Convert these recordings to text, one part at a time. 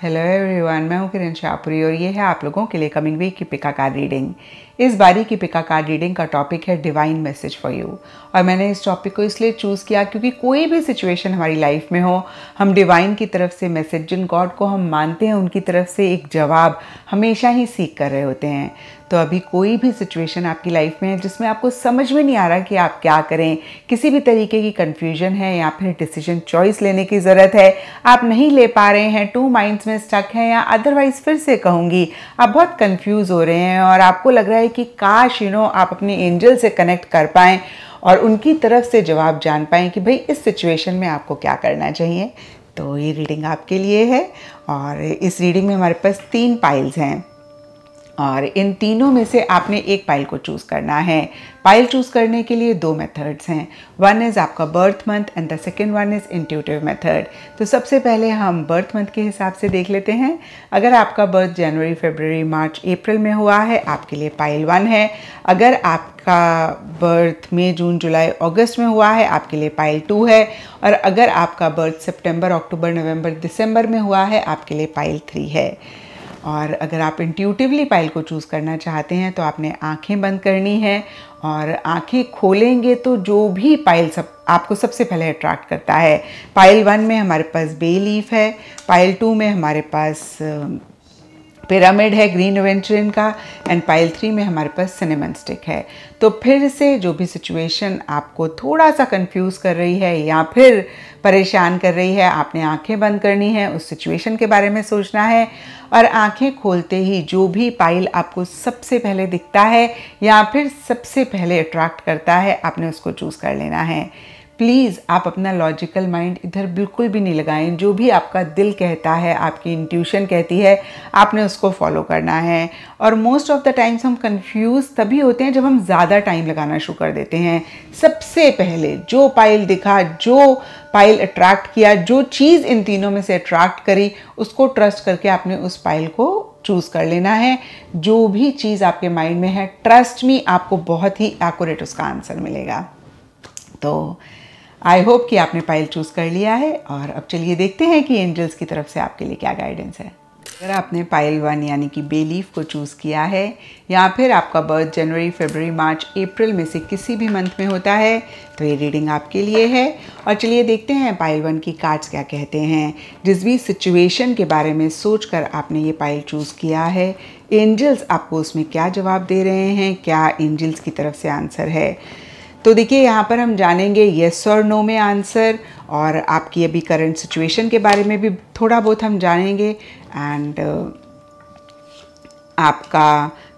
hello everyone मैं हूं किरण शाहपुरी और ये है आप लोगों के लिए कमिंग वीक की पिका कार्ड रीडिंग इस बारी की पिका कार्ड रीडिंग का टॉपिक है डिवाइन मैसेज फॉर यू और मैंने इस टॉपिक को इसलिए चूज़ किया क्योंकि कोई भी सिचुएशन हमारी लाइफ में हो हम डिवाइन की तरफ से मैसेज जिन गॉड को हम मानते हैं उनकी तरफ से एक जवाब हमेशा ही सीख कर रहे होते हैं तो अभी कोई भी सिचुएशन आपकी लाइफ में है जिसमें आपको समझ में नहीं आ रहा कि आप क्या करें किसी भी तरीके की कन्फ्यूजन है या फिर डिसीजन चॉइस लेने की ज़रूरत है आप नहीं ले पा रहे हैं टू माइंड्स में स्टक हैं या अदरवाइज़ फिर से कहूँगी आप बहुत कन्फ्यूज़ हो रहे हैं और आपको लग रहा है कि काश यू नो आप अपने एंजल से कनेक्ट कर पाएँ और उनकी तरफ से जवाब जान पाएँ कि भाई इस सिचुएशन में आपको क्या करना चाहिए तो ये रीडिंग आपके लिए है और इस रीडिंग में हमारे पास तीन पाइल्स हैं और इन तीनों में से आपने एक पाइल को चूज़ करना है पाइल चूज़ करने के लिए दो मेथड्स हैं वन इज़ आपका birth month and the second one is intuitive method तो सबसे पहले हम बर्थ मंथ के हिसाब से देख लेते हैं अगर आपका बर्थ जनवरी फरवरी मार्च अप्रैल में हुआ है आपके लिए पाइल वन है अगर आपका बर्थ मई जून जुलाई अगस्त में हुआ है आपके लिए पाइल टू है और अगर आपका बर्थ सितंबर अक्टूबर नवंबर दिसंबर में हुआ है आपके लिए पाइल थ्री है और अगर आप इंट्यूटिवली पाइल को चूज़ करना चाहते हैं तो आपने आंखें बंद करनी है और आंखें खोलेंगे तो जो भी पाइल सब आपको सबसे पहले अट्रैक्ट करता है पाइल वन में हमारे पास बे लीफ है पाइल टू में हमारे पास पिरामिड है ग्रीन एवेंचरिन का एंड पाइल थ्री में हमारे पास सिनेमन स्टिक है तो फिर से जो भी सिचुएशन आपको थोड़ा सा कंफ्यूज कर रही है या फिर परेशान कर रही है आपने आंखें बंद करनी है उस सिचुएशन के बारे में सोचना है और आंखें खोलते ही जो भी पाइल आपको सबसे पहले दिखता है या फिर सबसे पहले अट्रैक्ट करता है आपने उसको चूज़ कर लेना है प्लीज़ आप अपना लॉजिकल माइंड इधर बिल्कुल भी नहीं लगाएं जो भी आपका दिल कहता है आपकी इंट्यूशन कहती है आपने उसको फॉलो करना है और मोस्ट ऑफ द टाइम्स हम कंफ्यूज तभी होते हैं जब हम ज़्यादा टाइम लगाना शुरू कर देते हैं सबसे पहले जो पाइल दिखा जो पाइल अट्रैक्ट किया जो चीज़ इन तीनों में से अट्रैक्ट करी उसको ट्रस्ट करके आपने उस पाइल को चूज़ कर लेना है जो भी चीज़ आपके माइंड में है ट्रस्ट में आपको बहुत ही एक्यूरेट उसका आंसर मिलेगा तो आई होप कि आपने पाइल चूज़ कर लिया है और अब चलिए देखते हैं कि एंजल्स की तरफ से आपके लिए क्या गाइडेंस है अगर आपने पाइल वन यानी कि बेलीफ को चूज़ किया है या फिर आपका बर्थ जनवरी फरवरी मार्च अप्रैल में से किसी भी मंथ में होता है तो ये रीडिंग आपके लिए है और चलिए देखते हैं पाइल वन की कार्ड्स क्या कहते हैं जिस भी सिचुएशन के बारे में सोचकर आपने ये पाइल चूज़ किया है एंजल्स आपको उसमें क्या जवाब दे रहे हैं क्या एंजल्स की तरफ से आंसर है तो देखिए यहाँ पर हम जानेंगे येस और नो में आंसर और आपकी अभी करंट सिचुएशन के बारे में भी थोड़ा बहुत हम जानेंगे एंड आपका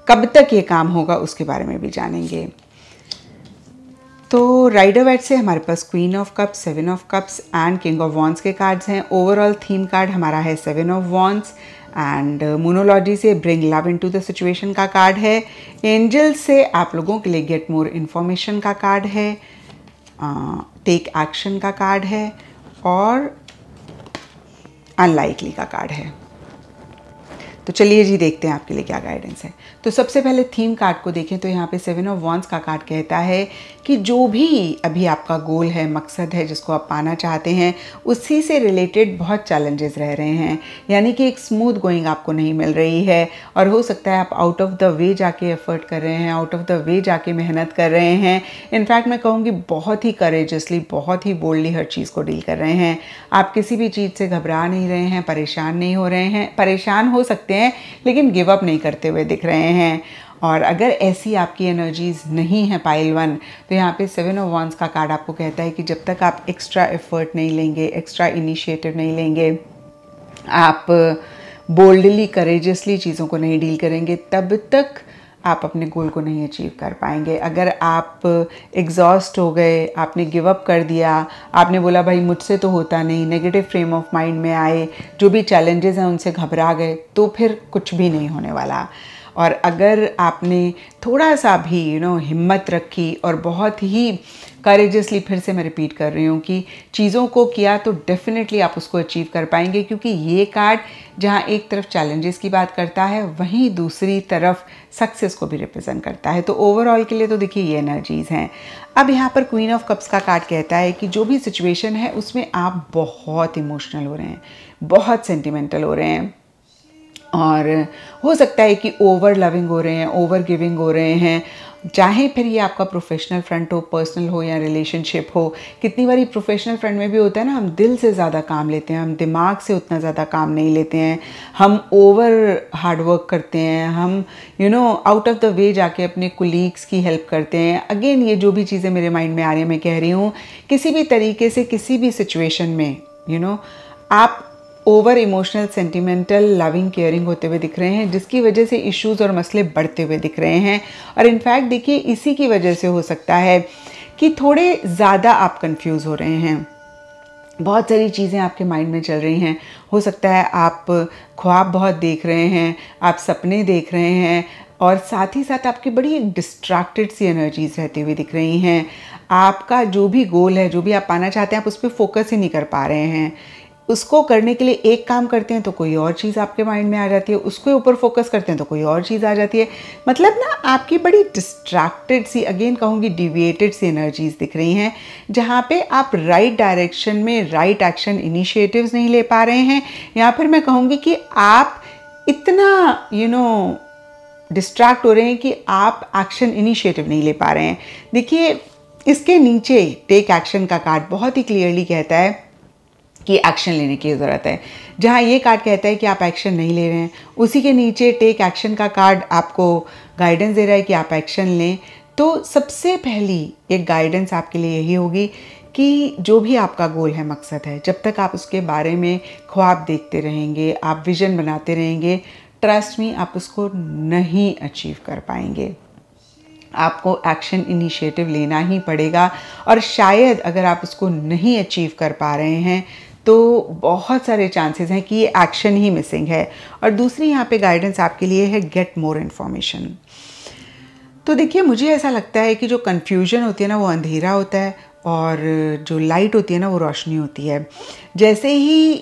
कब तक ये काम होगा उसके बारे में भी जानेंगे तो राइडर वैट से हमारे पास queen of cups seven of cups and king of wands के कार्ड्स हैं ओवरऑल थीम कार्ड हमारा है seven of wands and Moonology uh, से bring love to the situation का कार्ड है एंजल से आप लोगों के लिए गेट मोर इन्फॉर्मेशन का कार्ड है टेक uh, एक्शन का कार्ड है और अनलाइकली का कार्ड है तो चलिए जी देखते हैं आपके लिए क्या गाइडेंस है तो सबसे पहले थीम कार्ड को देखें तो यहाँ पे सेवन ऑफ वॉन्स का कार्ड कहता है कि जो भी अभी आपका गोल है मकसद है जिसको आप पाना चाहते हैं उसी से रिलेटेड बहुत चैलेंजेस रह रहे हैं यानी कि एक स्मूथ गोइंग आपको नहीं मिल रही है और हो सकता है आप आउट ऑफ द वे जाके एफर्ट कर रहे हैं आउट ऑफ द वे जाके मेहनत कर रहे हैं इनफैक्ट मैं कहूँगी बहुत ही करेजसली बहुत ही बोल्डली हर चीज़ को डील कर रहे हैं आप किसी भी चीज़ से घबरा नहीं रहे हैं परेशान नहीं हो रहे हैं परेशान हो सकते हैं लेकिन गिव अप नहीं करते हुए दिख रहे हैं और अगर ऐसी आपकी एनर्जीज नहीं है पाइल वन तो यहाँ पे सेवन ऑफ वंस का कार्ड आपको कहता है कि जब तक आप एक्स्ट्रा एफर्ट नहीं लेंगे एक्स्ट्रा इनिशिएटिव नहीं लेंगे आप बोल्डली करेजसली चीज़ों को नहीं डील करेंगे तब तक आप अपने गोल को नहीं अचीव कर पाएंगे अगर आप एग्जॉस्ट हो गए आपने गिव अप कर दिया आपने बोला भाई मुझसे तो होता नहीं नेगेटिव फ्रेम ऑफ माइंड में आए जो भी चैलेंजेस हैं उनसे घबरा गए तो फिर कुछ भी नहीं होने वाला और अगर आपने थोड़ा सा भी यू you नो know, हिम्मत रखी और बहुत ही करेजसली फिर से मैं रिपीट कर रही हूँ कि चीज़ों को किया तो डेफिनेटली आप उसको अचीव कर पाएंगे क्योंकि ये कार्ड जहाँ एक तरफ चैलेंजेस की बात करता है वहीं दूसरी तरफ सक्सेस को भी रिप्रेजेंट करता है तो ओवरऑल के लिए तो देखिए ये एनर्जीज़ हैं अब यहाँ पर क्वीन ऑफ कप्स का कार्ड कहता है कि जो भी सिचुएशन है उसमें आप बहुत इमोशनल हो रहे हैं बहुत सेंटिमेंटल हो रहे हैं और हो सकता है कि ओवर लविंग हो रहे हैं ओवर गिविंग हो रहे हैं चाहे फिर ये आपका प्रोफेशनल फ्रंट हो पर्सनल हो या रिलेशनशिप हो कितनी बारी प्रोफेशनल फ्रंट में भी होता है ना हम दिल से ज़्यादा काम लेते हैं हम दिमाग से उतना ज़्यादा काम नहीं लेते हैं हम ओवर हार्डवर्क करते हैं हम you know out of the way जाके अपने कुलीग्स की हेल्प करते हैं अगेन ये जो भी चीज़ें मेरे माइंड में आ रही हैं मैं कह रही हूँ किसी भी तरीके से किसी भी सिचुएशन में यू you नो know, आप over emotional sentimental loving caring होते हुए दिख रहे हैं जिसकी वजह से इश्यूज और मसले बढ़ते हुए दिख रहे हैं और इनफैक्ट देखिए इसी की वजह से हो सकता है कि थोड़े ज़्यादा आप कंफ्यूज हो रहे हैं बहुत सारी चीज़ें आपके माइंड में चल रही हैं हो सकता है आप ख्वाब बहुत देख रहे हैं आप सपने देख रहे हैं और साथ ही साथ आपकी बड़ी एक डिस्ट्रैक्टेड सी एनर्जीज रहती हुई दिख रही हैं आपका जो भी गोल है जो भी आप पाना चाहते हैं आप उस पर फोकस ही नहीं कर पा रहे हैं उसको करने के लिए एक काम करते हैं तो कोई और चीज़ आपके माइंड में आ जाती है उसके ऊपर फोकस करते हैं तो कोई और चीज़ आ जाती है मतलब ना आपकी बड़ी डिस्ट्रैक्टेड सी अगेन कहूँगी डिविएटेड सी एनर्जीज दिख रही हैं जहाँ पे आप राइट डायरेक्शन में राइट एक्शन इनिशिएटिव नहीं ले पा रहे हैं या फिर मैं कहूँगी कि आप इतना you you know know, distract हो रहे हैं कि आप एक्शन इनिशिएटिव नहीं ले पा रहे हैं देखिए इसके नीचे टेक एक्शन का कार्ड बहुत ही क्लियरली कहता है कि एक्शन लेने की ज़रूरत है जहाँ ये कार्ड कहता है कि आप एक्शन नहीं ले रहे हैं उसी के नीचे टेक एक्शन का कार्ड आपको गाइडेंस दे रहा है कि आप एक्शन लें तो सबसे पहली एक गाइडेंस आपके लिए यही होगी कि जो भी आपका गोल है मकसद है जब तक आप उसके बारे में ख्वाब देखते रहेंगे आप विजन बनाते रहेंगे ट्रस्ट में आप उसको नहीं अचीव कर पाएंगे आपको एक्शन इनिशिएटिव लेना ही पड़ेगा और शायद अगर आप उसको नहीं अचीव कर पा रहे हैं तो बहुत सारे चांसेस हैं कि ये एक्शन ही मिसिंग है और दूसरी यहाँ पे गाइडेंस आपके लिए है गेट मोर इन्फॉर्मेशन तो देखिए मुझे ऐसा लगता है कि जो कन्फ्यूजन होती है ना वो अंधेरा होता है और जो लाइट होती है ना वो रोशनी होती है जैसे ही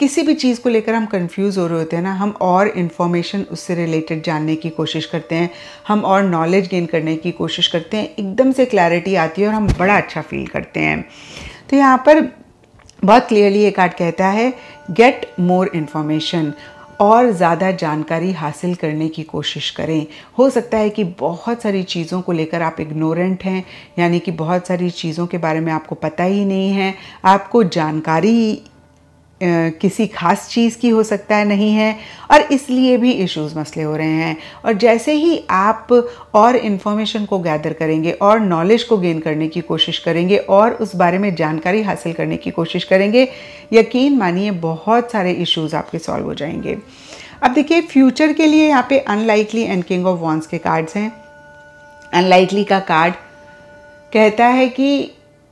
किसी भी चीज़ को लेकर हम कंफ्यूज हो रहे होते हैं ना हम और इन्फॉर्मेशन उससे रिलेटेड जानने की कोशिश करते हैं हम और नॉलेज गेन करने की कोशिश करते हैं एकदम से क्लैरिटी आती है और हम बड़ा अच्छा फील करते हैं तो यहाँ पर बहुत क्लियरली ये कार्ड कहता है गेट मोर इन्फॉर्मेशन और ज़्यादा जानकारी हासिल करने की कोशिश करें हो सकता है कि बहुत सारी चीज़ों को लेकर आप इग्नोरेंट हैं यानी कि बहुत सारी चीज़ों के बारे में आपको पता ही नहीं है आपको जानकारी किसी खास चीज़ की हो सकता है नहीं है और इसलिए भी इश्यूज मसले हो रहे हैं और जैसे ही आप और इन्फॉर्मेशन को गैदर करेंगे और नॉलेज को गेन करने की कोशिश करेंगे और उस बारे में जानकारी हासिल करने की कोशिश करेंगे यकीन मानिए बहुत सारे इश्यूज़ आपके सॉल्व हो जाएंगे अब देखिए फ्यूचर के लिए यहाँ पे unlikely and king of wands के कार्ड्स हैं अनलाइकली का कार्ड कहता है कि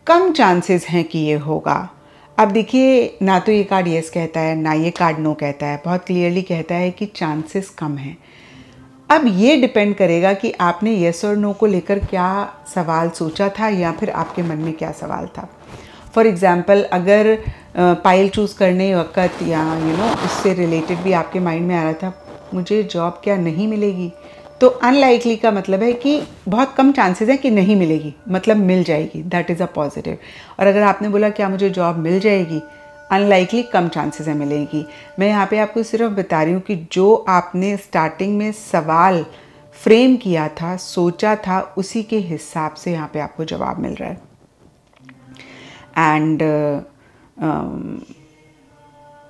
कम चांसेस हैं कि ये होगा अब देखिए ना तो ये कार्ड येस कहता है ना ये कार्ड नो कहता है बहुत क्लियरली कहता है कि चांसेस कम हैं अब ये डिपेंड करेगा कि आपने येस और नो को लेकर क्या सवाल सोचा था या फिर आपके मन में क्या सवाल था फॉर एग्ज़ाम्पल अगर पाइल चूज़ करने वक्त या यू you नो know, उससे रिलेटेड भी आपके माइंड में आ रहा था मुझे जॉब क्या नहीं मिलेगी तो अनलाइकली का मतलब है कि बहुत कम चांसेस हैं कि नहीं मिलेगी मतलब मिल जाएगी दैट इज़ अ पॉजिटिव और अगर आपने बोला क्या मुझे जॉब मिल जाएगी अनलाइकली कम चांसेस है मिलेगी मैं यहाँ पे आपको सिर्फ बता रही हूँ कि जो आपने स्टार्टिंग में सवाल फ्रेम किया था सोचा था उसी के हिसाब से यहाँ पे आपको जवाब मिल रहा है एंड uh, um,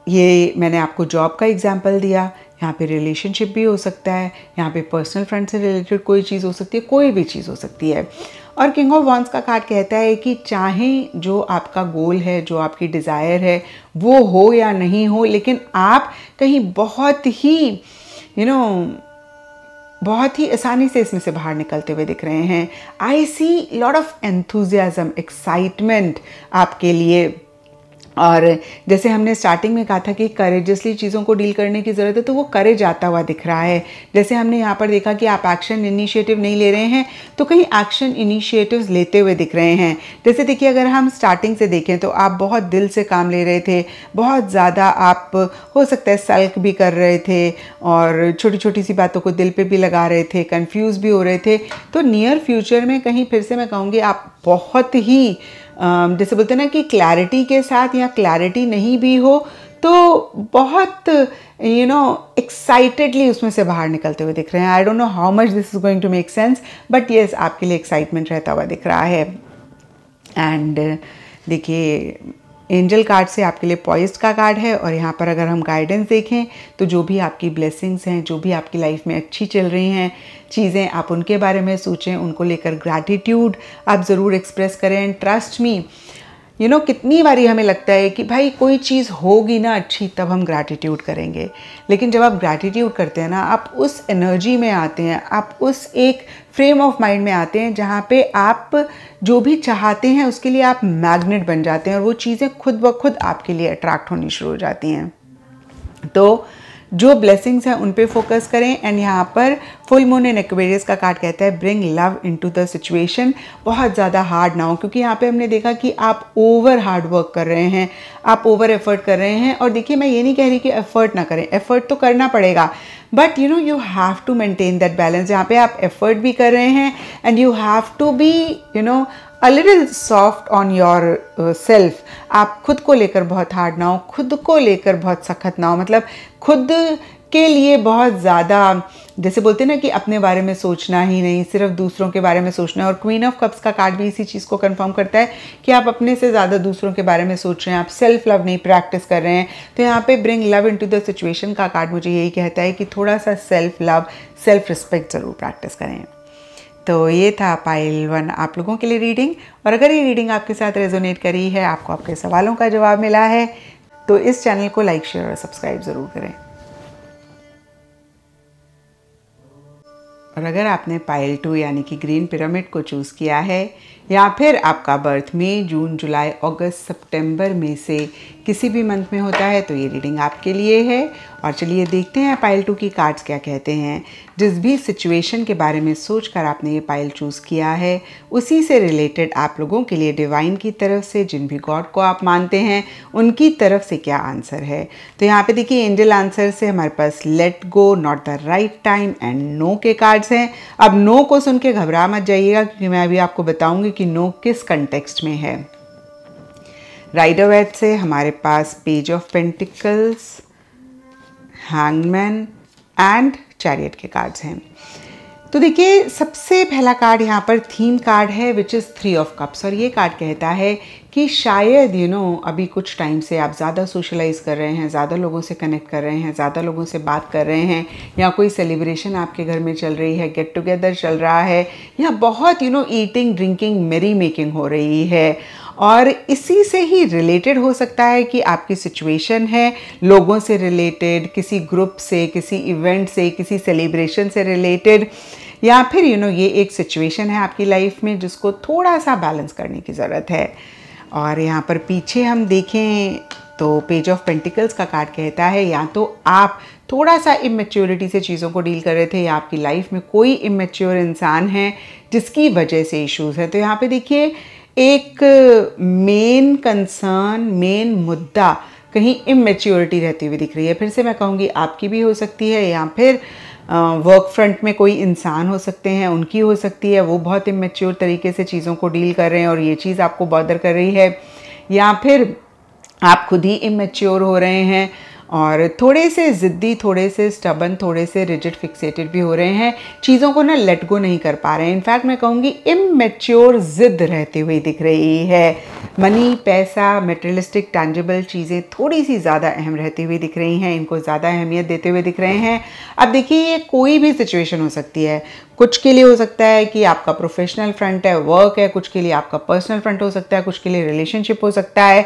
ये मैंने आपको जॉब का एग्जाम्पल दिया यहाँ पे रिलेशनशिप भी हो सकता है यहाँ पे पर्सनल फ्रेंड से रिलेटेड कोई चीज़ हो सकती है कोई भी चीज़ हो सकती है और किंग ऑफ वॉन्स का कार्ड कहता है कि चाहे जो आपका गोल है जो आपकी डिज़ायर है वो हो या नहीं हो लेकिन आप कहीं बहुत ही यू you नो know, बहुत ही आसानी से इसमें से बाहर निकलते हुए दिख रहे हैं I see lot of enthusiasm excitement आपके लिए और जैसे हमने स्टार्टिंग में कहा था कि करेजसली चीज़ों को डील करने की ज़रूरत है तो वो करेज आता हुआ दिख रहा है जैसे हमने यहाँ पर देखा कि आप एक्शन इनिशिएटिव नहीं ले रहे हैं तो कहीं एक्शन इनिशिएटिव्स लेते हुए दिख रहे हैं जैसे देखिए अगर हम स्टार्टिंग से देखें तो आप बहुत दिल से काम ले रहे थे बहुत ज़्यादा आप हो सकता है सल्क भी कर रहे थे और छोटी छोटी सी बातों को दिल पर भी लगा रहे थे कन्फ्यूज़ भी हो रहे थे तो नियर फ्यूचर में कहीं फिर से मैं कहूँगी आप बहुत ही जैसे बोलते हैं ना कि क्लैरिटी के साथ या क्लैरिटी नहीं भी हो तो बहुत यू नो एक्साइटेडली उसमें से बाहर निकलते हुए दिख रहे हैं I don't know how much this is going to make sense but yes आपके लिए एक्साइटमेंट रहता हुआ दिख रहा है एंड देखिए एंजल कार्ड से आपके लिए पॉइस्ट का कार्ड है और यहाँ पर अगर हम गाइडेंस देखें तो जो भी आपकी ब्लेसिंग्स हैं जो भी आपकी लाइफ में अच्छी चल रही हैं चीज़ें आप उनके बारे में सोचें उनको लेकर ग्रैटिट्यूड आप ज़रूर एक्सप्रेस करें ट्रस्ट मी यू नो कितनी बारी हमें लगता है कि भाई कोई चीज़ होगी ना अच्छी तब हम ग्रैटिट्यूड करेंगे लेकिन जब आप ग्रैटिट्यूड करते हैं ना आप उस एनर्जी में आते हैं आप उस एक फ्रेम ऑफ माइंड में आते हैं जहाँ पे आप जो भी चाहते हैं उसके लिए आप मैग्नेट बन जाते हैं और वो चीज़ें खुद ब खुद आपके लिए अट्रैक्ट होनी शुरू हो जाती हैं तो जो ब्लेसिंग्स हैं उन पे फोकस करें एंड यहाँ पर फुल मून इन एक्वेरियस का कार्ड कहता है bring love into the situation बहुत ज़्यादा हार्ड ना हो क्योंकि यहाँ पे हमने देखा कि आप ओवर हार्ड वर्क कर रहे हैं आप ओवर एफर्ट कर रहे हैं और देखिए मैं ये नहीं कह रही कि एफर्ट ना करें एफर्ट तो करना पड़ेगा but you know you have to maintain that balance यहाँ पे आप एफर्ट भी कर रहे हैं and you have to be you know a little soft on yourself आप खुद को लेकर बहुत हार्ड ना हो खुद को लेकर बहुत सख्त ना हो मतलब खुद के लिए बहुत ज़्यादा जैसे बोलते हैं ना कि अपने बारे में सोचना ही नहीं सिर्फ दूसरों के बारे में सोचना है और क्वीन ऑफ कप्स का कार्ड भी इसी चीज़ को कंफर्म करता है कि आप अपने से ज़्यादा दूसरों के बारे में सोच रहे हैं आप सेल्फ लव नहीं प्रैक्टिस कर रहे हैं तो यहाँ पे bring love into the situation का कार्ड मुझे यही कहता है कि थोड़ा सा सेल्फ लव सेल्फ रिस्पेक्ट ज़रूर प्रैक्टिस करें तो ये था पाइल वन आप लोगों के लिए रीडिंग और अगर ये रीडिंग आपके साथ रेजोनेट करी है आपको आपके सवालों का जवाब मिला है तो इस चैनल को लाइक शेयर और सब्सक्राइब ज़रूर करें और अगर आपने पाइल टू यानी कि ग्रीन पिरामिड को चूज़ किया है या फिर आपका बर्थ मई जून जुलाई अगस्त सितंबर में से किसी भी मंथ में होता है तो ये रीडिंग आपके लिए है और चलिए देखते हैं पाइल टू की कार्ड्स क्या कहते हैं जिस भी सिचुएशन के बारे में सोचकर आपने ये पाइल चूज़ किया है उसी से रिलेटेड आप लोगों के लिए डिवाइन की तरफ से जिन भी गॉड को आप मानते हैं उनकी तरफ से क्या आंसर है तो यहाँ पे देखिए एंजल आंसर से हमारे पास let go not the right time and no के कार्ड्स हैं अब नो को सुन के घबरा मत जाइएगा क्योंकि मैं अभी आपको बताऊँगी कि नो किस कंटेक्स्ट में है राइडर वैद से हमारे पास page of pentacles hangman and chariot के कार्ड्स हैं तो देखिए सबसे पहला कार्ड यहाँ पर थीम कार्ड है which is three of cups और ये कार्ड कहता है कि शायद यू नो अभी कुछ टाइम से आप ज़्यादा सोशलाइज कर रहे हैं ज़्यादा लोगों से कनेक्ट कर रहे हैं ज़्यादा लोगों से बात कर रहे हैं या कोई सेलिब्रेशन आपके घर में चल रही है गेट टुगेदर चल रहा है या बहुत you know eating drinking merry making हो रही है और इसी से ही रिलेटेड हो सकता है कि आपकी सिचुएशन है लोगों से रिलेटेड किसी ग्रुप से किसी इवेंट से किसी सेलिब्रेशन से रिलेटेड या फिर यू you नो know, ये एक सिचुएशन है आपकी लाइफ में जिसको थोड़ा सा बैलेंस करने की ज़रूरत है और यहाँ पर पीछे हम देखें तो पेज ऑफ पेंटिकल्स का कार्ड कहता है या तो आप थोड़ा सा इमेच्योरिटी से चीज़ों को डील कर रहे थे या आपकी लाइफ में कोई इमेच्योर इंसान है जिसकी वजह से इश्यूज़ हैं तो यहाँ पे देखिए एक मेन कंसर्न मेन मुद्दा कहीं इमेच्योरिटी रहती हुई दिख रही है फिर से मैं कहूँगी आपकी भी हो सकती है या फिर वर्क फ्रंट में कोई इंसान हो सकते हैं उनकी हो सकती है वो बहुत इमेच्योर तरीके से चीज़ों को डील कर रहे हैं और ये चीज़ आपको बॉदर कर रही है या फिर आप खुद ही इमेच्योर हो रहे हैं और थोड़े से ज़िद्दी थोड़े से स्टबन थोड़े से रिजिड फिक्सेटेड भी हो रहे हैं चीज़ों को ना लेट गो नहीं कर पा रहे हैं इनफैक्ट मैं कहूँगी इमेच्योर ज़िद रहती हुई दिख रही है मनी पैसा मेटरलिस्टिक टैंजेबल चीज़ें थोड़ी सी ज़्यादा अहम रहती हुई दिख रही हैं इनको ज़्यादा अहमियत देते हुए दिख रहे हैं अब देखिए ये कोई भी सिचुएशन हो सकती है कुछ के लिए हो सकता है कि आपका प्रोफेशनल फ्रंट है वर्क है कुछ के लिए आपका पर्सनल फ्रंट हो सकता है कुछ के लिए रिलेशनशिप हो सकता है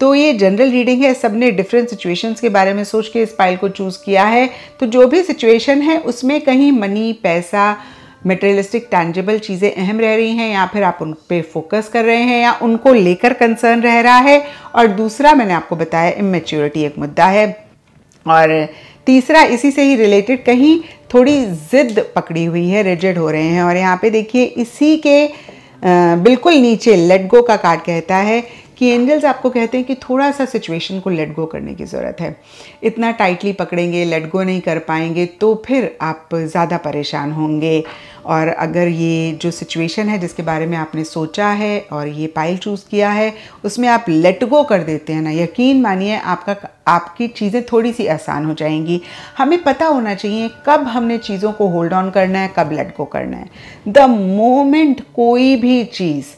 तो ये जनरल रीडिंग है सब ने डिफरेंट सिचुएशंस के बारे में सोच के इस फाइल को चूज़ किया है तो जो भी सिचुएशन है उसमें कहीं मनी पैसा मेटेरियलिस्टिक टैंजेबल चीज़ें अहम रह रही हैं या फिर आप उन पर फोकस कर रहे हैं या उनको लेकर कंसर्न रह रहा है और दूसरा मैंने आपको बताया इमेच्योरिटी एक मुद्दा है और तीसरा इसी से ही रिलेटेड कहीं थोड़ी ज़िद पकड़ी हुई है रिजिड हो रहे हैं और यहाँ पे देखिए इसी के बिल्कुल नीचे लेट गो का कार्ड कहता है कि एंजल्स आपको कहते हैं कि थोड़ा सा सिचुएशन को लेट गो करने की ज़रूरत है इतना टाइटली पकड़ेंगे लेट गो नहीं कर पाएंगे तो फिर आप ज़्यादा परेशान होंगे और अगर ये जो सिचुएशन है जिसके बारे में आपने सोचा है और ये पाइल चूज़ किया है उसमें आप लेट गो कर देते हैं ना यकीन मानिए आपका आपकी चीज़ें थोड़ी सी आसान हो जाएंगी हमें पता होना चाहिए कब हमने चीज़ों को होल्ड ऑन करना है कब लेट गो करना है द मोमेंट कोई भी चीज़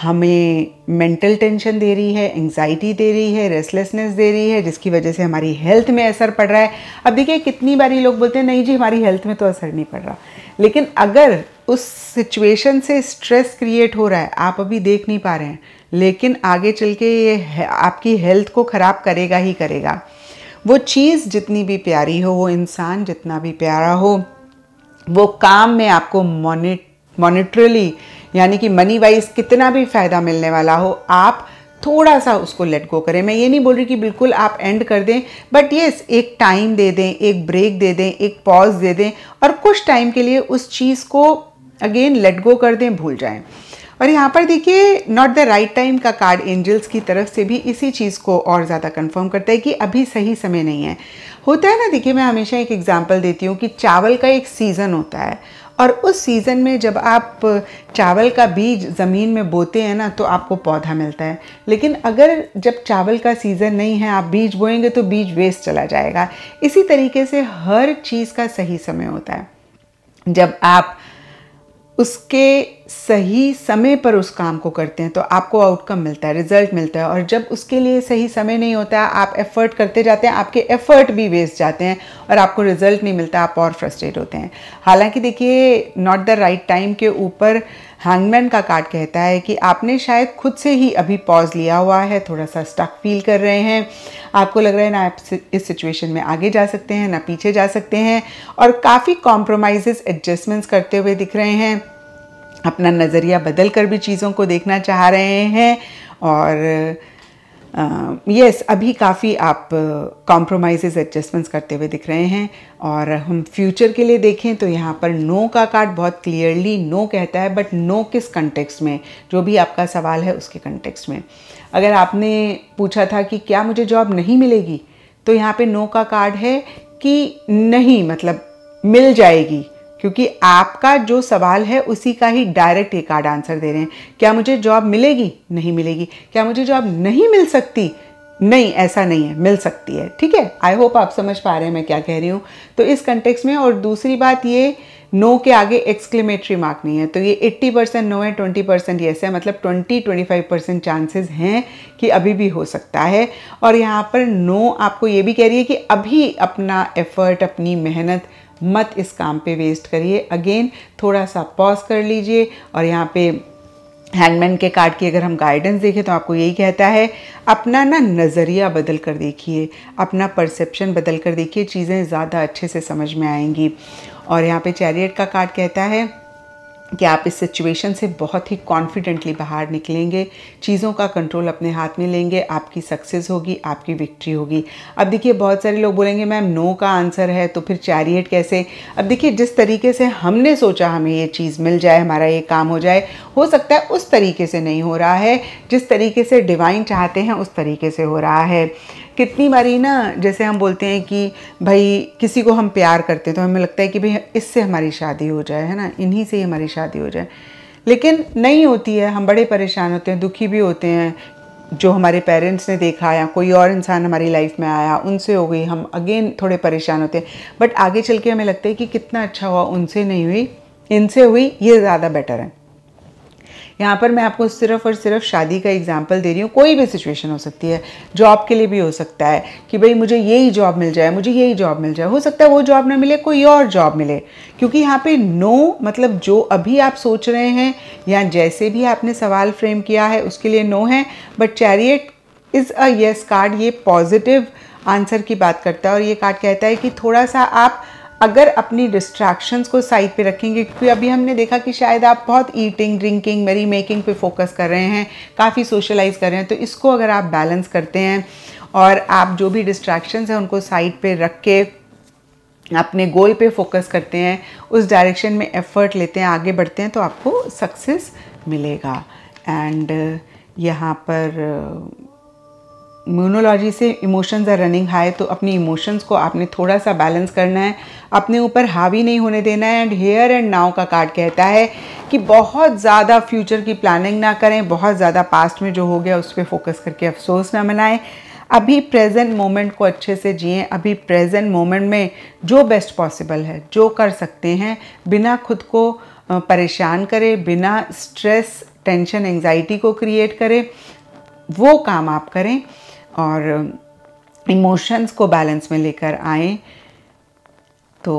हमें मेंटल टेंशन दे रही है एंग्जाइटी दे रही है रेस्टलेसनेस दे रही है जिसकी वजह से हमारी हेल्थ में असर पड़ रहा है अब देखिए कितनी बारी लोग बोलते हैं नहीं जी हमारी हेल्थ में तो असर नहीं पड़ रहा लेकिन अगर उस सिचुएशन से स्ट्रेस क्रिएट हो रहा है आप अभी देख नहीं पा रहे हैं लेकिन आगे चल के ये आपकी हेल्थ को ख़राब करेगा ही करेगा वो चीज़ जितनी भी प्यारी हो वो इंसान जितना भी प्यारा हो वो काम में आपको मोनिट मॉनिटरली यानी कि मनी वाइज कितना भी फ़ायदा मिलने वाला हो आप थोड़ा सा उसको लेट गो करें मैं ये नहीं बोल रही कि बिल्कुल आप एंड कर दें बट येस एक टाइम दे दें एक ब्रेक दे दें एक पॉज दे दें और कुछ टाइम के लिए उस चीज़ को अगेन लेट गो कर दें भूल जाएं और यहाँ पर देखिए नॉट द राइट टाइम का कार्ड एंजल्स की तरफ से भी इसी चीज़ को और ज़्यादा कंफर्म करता है कि अभी सही समय नहीं है होता है ना देखिए मैं हमेशा एक एग्जाम्पल देती हूँ कि चावल का एक सीज़न होता है और उस सीज़न में जब आप चावल का बीज ज़मीन में बोते हैं ना तो आपको पौधा मिलता है लेकिन अगर जब चावल का सीज़न नहीं है आप बीज बोएंगे तो बीज वेस्ट चला जाएगा इसी तरीके से हर चीज़ का सही समय होता है जब आप उसके सही समय पर उस काम को करते हैं तो आपको आउटकम मिलता है रिजल्ट मिलता है और जब उसके लिए सही समय नहीं होता है आप एफर्ट करते जाते हैं आपके एफर्ट भी वेस्ट जाते हैं और आपको रिजल्ट नहीं मिलता आप और फ्रस्ट्रेट होते हैं हालांकि देखिए नॉट द राइट टाइम के ऊपर हैंगमैन का कार्ड कहता है कि आपने शायद खुद से ही अभी पॉज लिया हुआ है थोड़ा सा स्टक फील कर रहे हैं आपको लग रहा है ना आप इस सिचुएशन में आगे जा सकते हैं ना पीछे जा सकते हैं और काफ़ी कॉम्प्रोमाइज़ एडजस्टमेंट्स करते हुए दिख रहे हैं अपना नज़रिया बदल कर भी चीज़ों को देखना चाह रहे हैं और यस uh, yes, अभी काफ़ी आप कॉम्प्रोमाइज़ uh, एडजस्टमेंट्स करते हुए दिख रहे हैं और हम फ्यूचर के लिए देखें तो यहाँ पर नो का कार्ड बहुत क्लियरली नो कहता है बट नो किस कंटेक्स्ट में जो भी आपका सवाल है उसके कंटेक्स्ट में अगर आपने पूछा था कि क्या मुझे जॉब नहीं मिलेगी तो यहाँ पे नो का कार्ड है कि नहीं मतलब मिल जाएगी क्योंकि आपका जो सवाल है उसी का ही डायरेक्ट एक आड आंसर दे रहे हैं क्या मुझे जॉब मिलेगी नहीं मिलेगी क्या मुझे जॉब नहीं मिल सकती नहीं ऐसा नहीं है मिल सकती है ठीक है आई होप आप समझ पा रहे हैं मैं क्या कह रही हूँ तो इस कंटेक्स में और दूसरी बात ये नो के आगे एक्सक्लेमेटरी मार्क नहीं है तो ये 80 परसेंट नो है 20 परसेंट येस है मतलब 20 25 परसेंट चांसेज हैं कि अभी भी हो सकता है और यहाँ पर नो आपको ये भी कह रही है कि अभी अपना एफर्ट अपनी मेहनत मत इस काम पे वेस्ट करिए अगेन थोड़ा सा पॉज कर लीजिए और यहाँ पे हैंडमैन के कार्ड की अगर हम गाइडेंस देखें तो आपको यही कहता है अपना ना नज़रिया बदल कर देखिए अपना परसेप्शन बदल कर देखिए चीज़ें ज़्यादा अच्छे से समझ में आएंगी और यहाँ पे चैरियट का कार्ड कहता है कि आप इस सिचुएशन से बहुत ही कॉन्फिडेंटली बाहर निकलेंगे चीज़ों का कंट्रोल अपने हाथ में लेंगे आपकी सक्सेस होगी आपकी विक्ट्री होगी अब देखिए बहुत सारे लोग बोलेंगे मैम नो का आंसर है तो फिर चैरियट कैसे अब देखिए जिस तरीके से हमने सोचा हमें ये चीज़ मिल जाए हमारा ये काम हो जाए हो सकता है उस तरीके से नहीं हो रहा है जिस तरीके से डिवाइन चाहते हैं उस तरीके से हो रहा है कितनी बारी ना जैसे हम बोलते हैं कि भाई किसी को हम प्यार करते हैं तो हमें लगता है कि भाई इससे हमारी शादी हो जाए है ना इन्हीं से ही हमारी शादी हो जाए लेकिन नहीं होती है हम बड़े परेशान होते हैं दुखी भी होते हैं जो हमारे पेरेंट्स ने देखा या कोई और इंसान हमारी लाइफ में आया उनसे हो गई हम अगेन थोड़े परेशान होते हैं बट आगे चल के हमें लगता है कि कितना अच्छा हुआ उनसे नहीं हुई इनसे हुई ये ज़्यादा बेटर है यहाँ पर मैं आपको सिर्फ और सिर्फ शादी का एग्जाम्पल दे रही हूँ कोई भी सिचुएशन हो सकती है जॉब के लिए भी हो सकता है कि भाई मुझे यही जॉब मिल जाए मुझे यही जॉब मिल जाए हो सकता है वो जॉब ना मिले कोई और जॉब मिले क्योंकि यहाँ पे नो मतलब जो अभी आप सोच रहे हैं या जैसे भी आपने सवाल फ्रेम किया है उसके लिए नो है but chariot is a yes card ये पॉजिटिव आंसर की बात करता है और ये कार्ड कहता है कि थोड़ा सा आप अगर अपनी डिस्ट्रैक्शंस को साइड पे रखेंगे क्योंकि अभी हमने देखा कि शायद आप बहुत ईटिंग ड्रिंकिंग मेरी मेकिंग पे फोकस कर रहे हैं काफ़ी सोशलाइज कर रहे हैं तो इसको अगर आप बैलेंस करते हैं और आप जो भी डिस्ट्रैक्शंस हैं उनको साइड पे रख के अपने गोल पे फोकस करते हैं उस डायरेक्शन में एफर्ट लेते हैं आगे बढ़ते हैं तो आपको सक्सेस मिलेगा एंड यहाँ पर इम्यूनोलॉजी से इमोशंस आर रनिंग हाई तो अपनी इमोशंस को आपने थोड़ा सा बैलेंस करना है अपने ऊपर हावी नहीं होने देना है एंड हेयर एंड नाव का कार्ड कहता है कि बहुत ज़्यादा फ्यूचर की प्लानिंग ना करें बहुत ज़्यादा पास्ट में जो हो गया उस पर फोकस करके अफसोस ना मनाएं अभी प्रेजेंट मोमेंट को अच्छे से जिए अभी प्रेजेंट मोमेंट में जो बेस्ट पॉसिबल है जो कर सकते हैं बिना खुद को परेशान करें बिना स्ट्रेस टेंशन एंजाइटी को क्रिएट करें वो काम आप करें और इमोशंस um, को बैलेंस में लेकर आए तो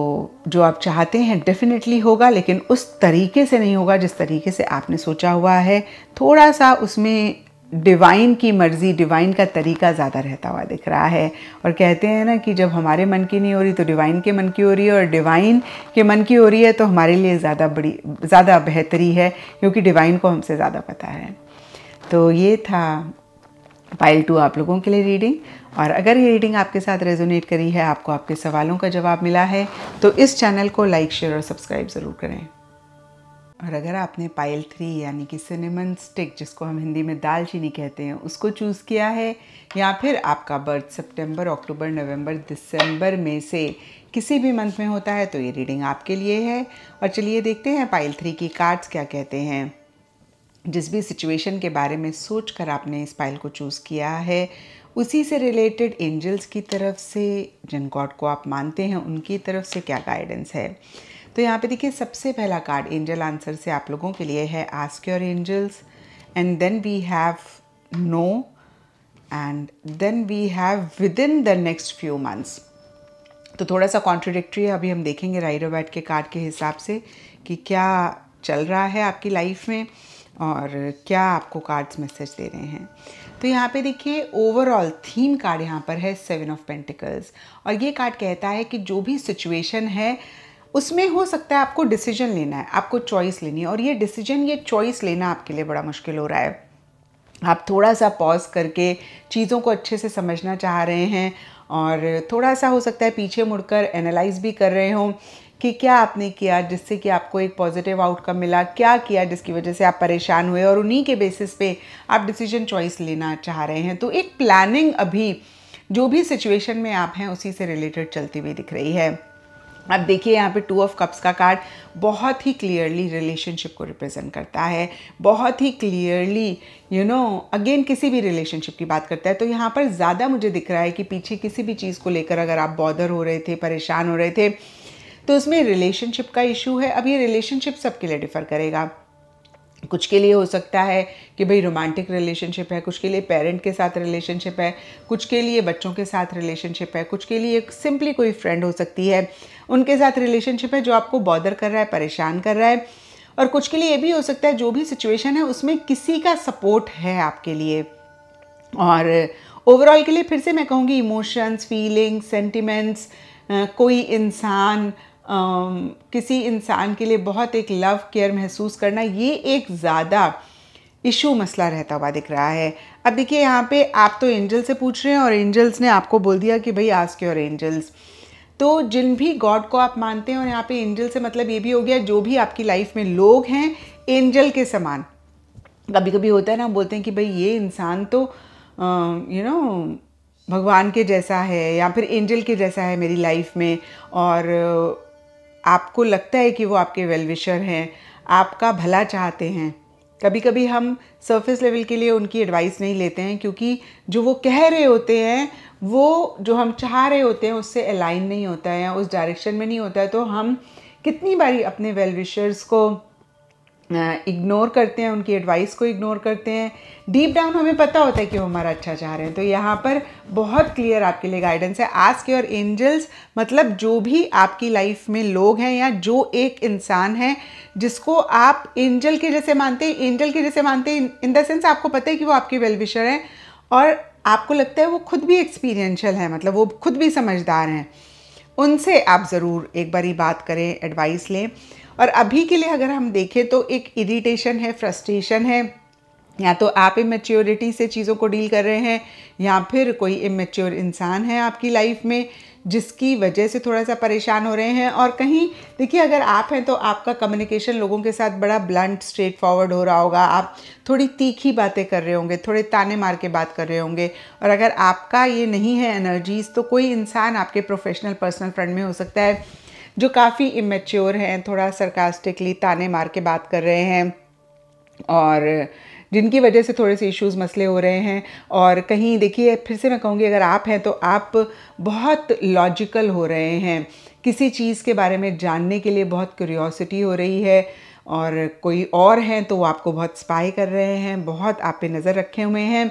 जो आप चाहते हैं डेफिनेटली होगा लेकिन उस तरीके से नहीं होगा जिस तरीके से आपने सोचा हुआ है थोड़ा सा उसमें डिवाइन की मर्ज़ी डिवाइन का तरीका ज़्यादा रहता हुआ दिख रहा है और कहते हैं ना कि जब हमारे मन की नहीं हो रही तो डिवाइन के मन की हो रही है और डिवाइन के मन की हो रही है तो हमारे लिए ज़्यादा बड़ी ज़्यादा बेहतरी है क्योंकि डिवाइन को हमसे ज़्यादा पता है तो ये था पाइल टू आप लोगों के लिए रीडिंग और अगर ये रीडिंग आपके साथ रेजोनेट करी है आपको आपके सवालों का जवाब मिला है तो इस चैनल को लाइक शेयर और सब्सक्राइब ज़रूर करें और अगर आपने पाइल थ्री यानी कि सिनेमन स्टिक जिसको हम हिंदी में दालचीनी कहते हैं उसको चूज़ किया है या फिर आपका बर्थ सितंबर, अक्टूबर नवंबर, दिसंबर में से किसी भी मंथ में होता है तो ये रीडिंग आपके लिए है और चलिए देखते हैं पाइल थ्री की कार्ड्स क्या कहते हैं जिस भी सिचुएशन के बारे में सोच कर आपने इस पाइल को चूज़ किया है उसी से रिलेटेड एंजल्स की तरफ से जिन गॉड को आप मानते हैं उनकी तरफ से क्या गाइडेंस है तो यहाँ पे देखिए सबसे पहला कार्ड एंजल आंसर से आप लोगों के लिए है ask your angels and then we have no and then we have within the next few months तो थोड़ा सा कॉन्ट्रोडिक्ट्री है अभी हम देखेंगे राइडो बैट के कार्ड के हिसाब से कि क्या चल रहा है आपकी लाइफ में और क्या आपको कार्ड्स मैसेज दे रहे हैं तो यहाँ पे देखिए ओवरऑल थीम कार्ड यहाँ पर है सेवन ऑफ पेंटिकल्स और ये कार्ड कहता है कि जो भी सिचुएशन है उसमें हो सकता है आपको डिसीजन लेना है आपको चॉइस लेनी है और ये डिसीजन ये चॉइस लेना आपके लिए बड़ा मुश्किल हो रहा है आप थोड़ा सा पॉज करके चीज़ों को अच्छे से समझना चाह रहे हैं और थोड़ा सा हो सकता है पीछे मुड़कर एनालाइज भी कर रहे हों कि क्या आपने किया जिससे कि आपको एक पॉजिटिव आउटकम मिला क्या किया जिसकी वजह से आप परेशान हुए और उन्हीं के बेसिस पे आप डिसीजन चॉइस लेना चाह रहे हैं तो एक प्लानिंग अभी जो भी सिचुएशन में आप हैं उसी से रिलेटेड चलती हुई दिख रही है अब देखिए यहाँ पे टू ऑफ कप्स का कार्ड बहुत ही क्लियरली रिलेशनशिप को रिप्रेजेंट करता है बहुत ही क्लियरली यू नो अगेन किसी भी रिलेशनशिप की बात करता है तो यहाँ पर ज़्यादा मुझे दिख रहा है कि पीछे किसी भी चीज़ को लेकर अगर आप बॉदर हो रहे थे परेशान हो रहे थे तो उसमें रिलेशनशिप का इशू है अब ये रिलेशनशिप सबके लिए डिफ़र करेगा कुछ के लिए हो सकता है कि भाई रोमांटिक रिलेशनशिप है कुछ के लिए पेरेंट के साथ रिलेशनशिप है कुछ के लिए बच्चों के साथ रिलेशनशिप है कुछ के लिए सिंपली कोई फ्रेंड हो सकती है उनके साथ रिलेशनशिप है जो आपको बॉदर कर रहा है परेशान कर रहा है और कुछ के लिए ये भी हो सकता है जो भी सिचुएशन है उसमें किसी का सपोर्ट है आपके लिए और ओवरऑल के लिए फिर से मैं कहूँगी इमोशंस फीलिंग्स सेंटिमेंट्स कोई इंसान किसी इंसान के लिए बहुत एक लव केयर महसूस करना ये एक ज़्यादा इशू मसला रहता हुआ दिख रहा है अब देखिए यहाँ पे आप तो एंजल से पूछ रहे हैं और एंजल्स ने आपको बोल दिया कि भाई आज के और एंजल्स तो जिन भी गॉड को आप मानते हैं और यहाँ पे एंजल से मतलब ये भी हो गया जो भी आपकी लाइफ में लोग हैं एंजल के समान कभी कभी होता है ना हम बोलते हैं कि भाई ये इंसान तो यू नो भगवान के जैसा है या फिर एंजल के जैसा है मेरी लाइफ में और आपको लगता है कि वो आपके वेल विशर हैं आपका भला चाहते हैं कभी कभी हम सरफेस लेवल के लिए उनकी एडवाइस नहीं लेते हैं क्योंकि जो वो कह रहे होते हैं वो जो हम चाह रहे होते हैं उससे अलाइन नहीं होता है उस डायरेक्शन में नहीं होता है तो हम कितनी बारी अपने वेल विशर्स को इग्नोर करते हैं उनकी एडवाइस को इग्नोर करते हैं डीप डाउन हमें पता होता है कि वो हमारा अच्छा चाह रहे हैं तो यहाँ पर बहुत क्लियर आपके लिए गाइडेंस है आस्क योर एंजल्स मतलब जो भी आपकी लाइफ में लोग हैं या जो एक इंसान है जिसको आप एंजल के जैसे मानते हैं एंजल के जैसे मानते हैं इन द सेंस आपको पता है कि वो आपके वेलविशर हैं और आपको लगता है वो खुद भी एक्सपीरियंशल है मतलब वो खुद भी समझदार हैं उनसे आप ज़रूर एक बारी बात करें एडवाइस लें और अभी के लिए अगर हम देखें तो एक इरिटेशन है फ्रस्ट्रेशन है या तो आप इमेच्योरिटी से चीज़ों को डील कर रहे हैं या फिर कोई इमेच्योर इंसान है आपकी लाइफ में जिसकी वजह से थोड़ा सा परेशान हो रहे हैं और कहीं देखिए अगर आप हैं तो आपका कम्युनिकेशन लोगों के साथ बड़ा ब्लंट स्ट्रेट फॉरवर्ड हो रहा होगा आप थोड़ी तीखी बातें कर रहे होंगे थोड़े ताने मार के बात कर रहे होंगे और अगर आपका ये नहीं है एनर्जीज तो कोई इंसान आपके प्रोफेशनल पर्सनल फ्रेंड में हो सकता है जो काफ़ी इमेच्योर हैं थोड़ा सरकास्टिकली ताने मार के बात कर रहे हैं और जिनकी वजह से थोड़े से इश्यूज़ मसले हो रहे हैं और कहीं देखिए फिर से मैं कहूँगी अगर आप हैं तो आप बहुत लॉजिकल हो रहे हैं किसी चीज़ के बारे में जानने के लिए बहुत क्यूरियोसिटी हो रही है और कोई और हैं तो वो आपको बहुत स्पाई कर रहे हैं बहुत आप पे नज़र रखे हुए हैं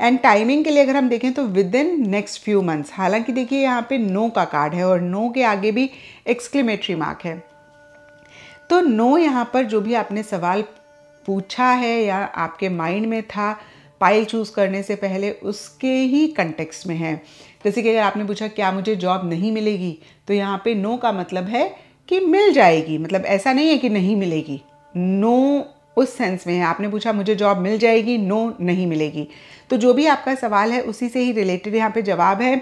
एंड टाइमिंग के लिए अगर हम देखें तो within next few months हालांकि देखिए यहाँ पे नो का कार्ड है और नो के आगे भी एक्सक्लेमेटरी मार्क है तो नो यहाँ पर जो भी आपने सवाल पूछा है या आपके माइंड में था पाइल चूज़ करने से पहले उसके ही कंटेक्स्ट में है जैसे कि अगर आपने पूछा क्या मुझे जॉब नहीं मिलेगी तो यहाँ पे नो का मतलब है कि मिल जाएगी मतलब ऐसा नहीं है कि नहीं मिलेगी नो उस सेंस में है आपने पूछा मुझे जॉब मिल जाएगी नो नहीं मिलेगी तो जो भी आपका सवाल है उसी से ही रिलेटेड यहाँ पे जवाब है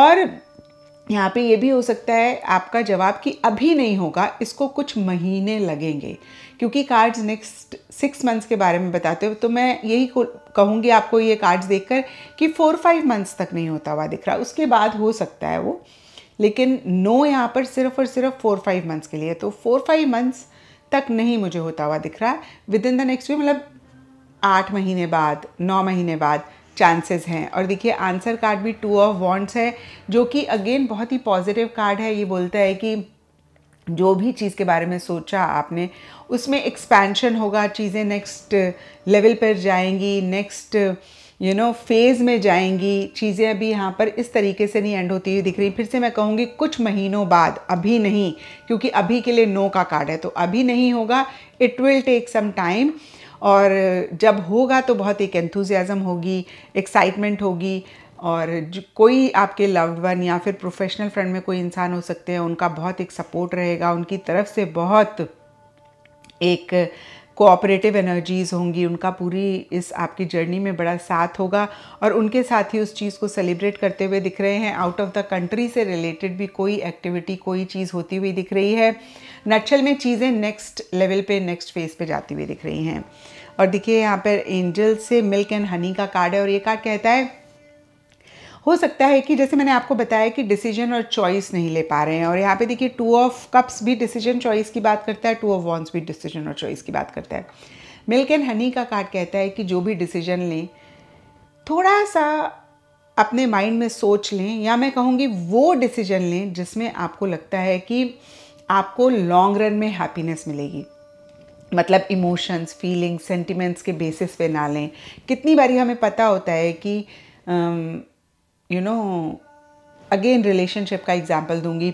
और यहाँ पे ये भी हो सकता है आपका जवाब कि अभी नहीं होगा इसको कुछ महीने लगेंगे क्योंकि कार्ड्स नेक्स्ट सिक्स मंथ्स के बारे में बताते हो तो मैं यही कहूँगी आपको ये कार्ड्स देखकर कि फोर फाइव मंथ्स तक नहीं होता हुआ दिख रहा उसके बाद हो सकता है वो लेकिन नो यहाँ पर सिर्फ और सिर्फ फोर फाइव मंथ्स के लिए तो फोर फाइव मंथ्स तक नहीं मुझे होता हुआ दिख रहा है विद इन द नेक्स्ट वी मतलब आठ महीने बाद नौ महीने बाद चांसेस हैं और देखिए आंसर कार्ड भी टू ऑफ वॉन्ट्स है जो कि अगेन बहुत ही पॉजिटिव कार्ड है ये बोलता है कि जो भी चीज़ के बारे में सोचा आपने उसमें एक्सपेंशन होगा चीज़ें नेक्स्ट लेवल पर जाएंगी नेक्स्ट यू नो फेज़ में जाएंगी चीज़ें अभी यहाँ पर इस तरीके से नहीं एंड होती हुई दिख रही फिर से मैं कहूँगी कुछ महीनों बाद अभी नहीं क्योंकि अभी के लिए नो का कार्ड है तो अभी नहीं होगा it will take some time और जब होगा तो बहुत एक एंथुजियाज़म होगी एक्साइटमेंट होगी और कोई आपके लव्ड वन या फिर प्रोफेशनल फ्रेंड में कोई इंसान हो सकते हैं उनका बहुत एक सपोर्ट रहेगा उनकी तरफ से बहुत एक कोऑपरेटिव एनर्जीज़ होंगी उनका पूरी इस आपकी जर्नी में बड़ा साथ होगा और उनके साथ ही उस चीज़ को सेलिब्रेट करते हुए दिख रहे हैं आउट ऑफ द कंट्री से रिलेटेड भी कोई एक्टिविटी कोई चीज़ होती हुई दिख रही है नक्षल में चीज़ें नेक्स्ट लेवल पे नेक्स्ट फेज पे जाती हुई दिख रही हैं और देखिए यहाँ पर एंजल से मिल्क एंड हनी का कार्ड है और ये कार्ड कहता है हो सकता है कि जैसे मैंने आपको बताया कि डिसीजन और चॉइस नहीं ले पा रहे हैं और यहाँ पे देखिए टू ऑफ कप्स भी डिसीजन चॉइस की बात करता है टू ऑफ वॉन्स भी डिसीजन और चॉइस की बात करता है मिल्क एंड हनी का कार्ड कहता है कि जो भी डिसीजन लें थोड़ा सा अपने माइंड में सोच लें या मैं कहूँगी वो डिसीजन लें जिसमें आपको लगता है कि आपको लॉन्ग रन में हैप्पीनेस मिलेगी मतलब इमोशंस फीलिंग्स सेंटिमेंट्स के बेसिस पे ना लें कितनी बारी हमें पता होता है कि यू नो अगेन रिलेशनशिप का एग्जाम्पल दूंगी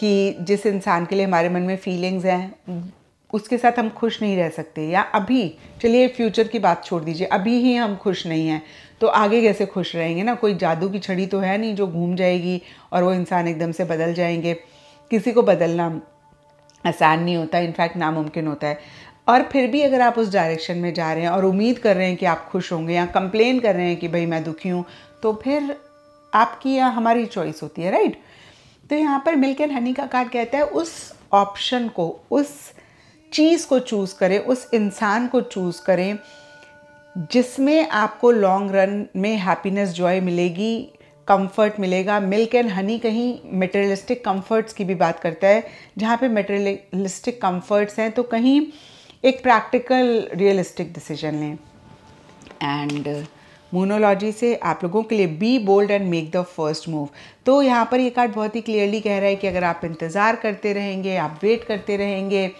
कि जिस इंसान के लिए हमारे मन में फीलिंग्स हैं उसके साथ हम खुश नहीं रह सकते या अभी चलिए फ्यूचर की बात छोड़ दीजिए अभी ही हम खुश नहीं हैं तो आगे कैसे खुश रहेंगे ना कोई जादू की छड़ी तो है नहीं जो घूम जाएगी और वो इंसान एकदम से बदल जाएंगे किसी को बदलना आसान नहीं होता इनफैक्ट नामुमकिन होता है और फिर भी अगर आप उस डायरेक्शन में जा रहे हैं और उम्मीद कर रहे हैं कि आप खुश होंगे या कंप्लेन कर रहे हैं कि भाई मैं दुखी हूँ तो फिर आपकी या हमारी चॉइस होती है राइट तो यहाँ पर मिल्क एंड हनी का कार्ड कहता है उस ऑप्शन को उस चीज़ को चूज़ करें उस इंसान को चूज़ करें जिसमें आपको लॉन्ग रन में हैप्पीनेस जॉय मिलेगी कंफर्ट मिलेगा मिल्क एंड हनी कहीं मेटेरियलिस्टिक कंफर्ट्स की भी बात करता है जहाँ पे मेटेरियलिस्टिक कंफर्ट्स हैं तो कहीं एक प्रैक्टिकल रियलिस्टिक डिसीजन लें एंड मोनोलॉजी से आप लोगों के लिए be bold and make the first move तो यहाँ पर ये कार्ड बहुत ही क्लियरली कह रहा है कि अगर आप इंतज़ार करते रहेंगे आप वेट करते रहेंगे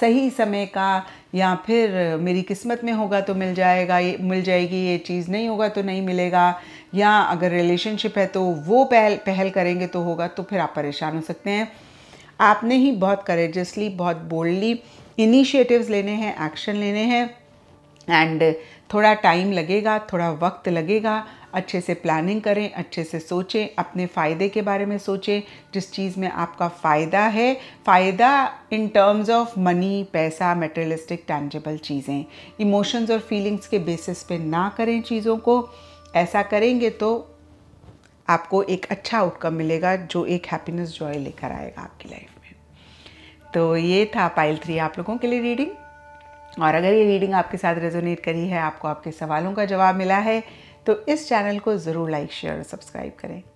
सही समय का या फिर मेरी किस्मत में होगा तो मिल जाएगा ये मिल जाएगी ये चीज़ नहीं होगा तो नहीं मिलेगा या अगर रिलेशनशिप है तो वो पहल पहल करेंगे तो होगा तो फिर आप परेशान हो सकते हैं आपने ही बहुत करेजसली बहुत बोल्डली इनिशिएटिव्स लेने हैं एक्शन लेने हैं एंड थोड़ा टाइम लगेगा थोड़ा वक्त लगेगा अच्छे से प्लानिंग करें अच्छे से सोचें अपने फ़ायदे के बारे में सोचें जिस चीज़ में आपका फ़ायदा है फ़ायदा इन टर्म्स ऑफ मनी पैसा मेटेरियलिस्टिक टैंजेबल चीज़ें इमोशंस और फीलिंग्स के बेसिस पे ना करें चीज़ों को ऐसा करेंगे तो आपको एक अच्छा आउटकम मिलेगा जो एक हैप्पीनेस जॉय लेकर आएगा आपकी लाइफ में तो ये था पाइल थ्री आप लोगों के लिए रीडिंग और अगर ये रीडिंग आपके साथ रेजोनेट करी है आपको आपके सवालों का जवाब मिला है तो इस चैनल को ज़रूर लाइक शेयर और सब्सक्राइब करें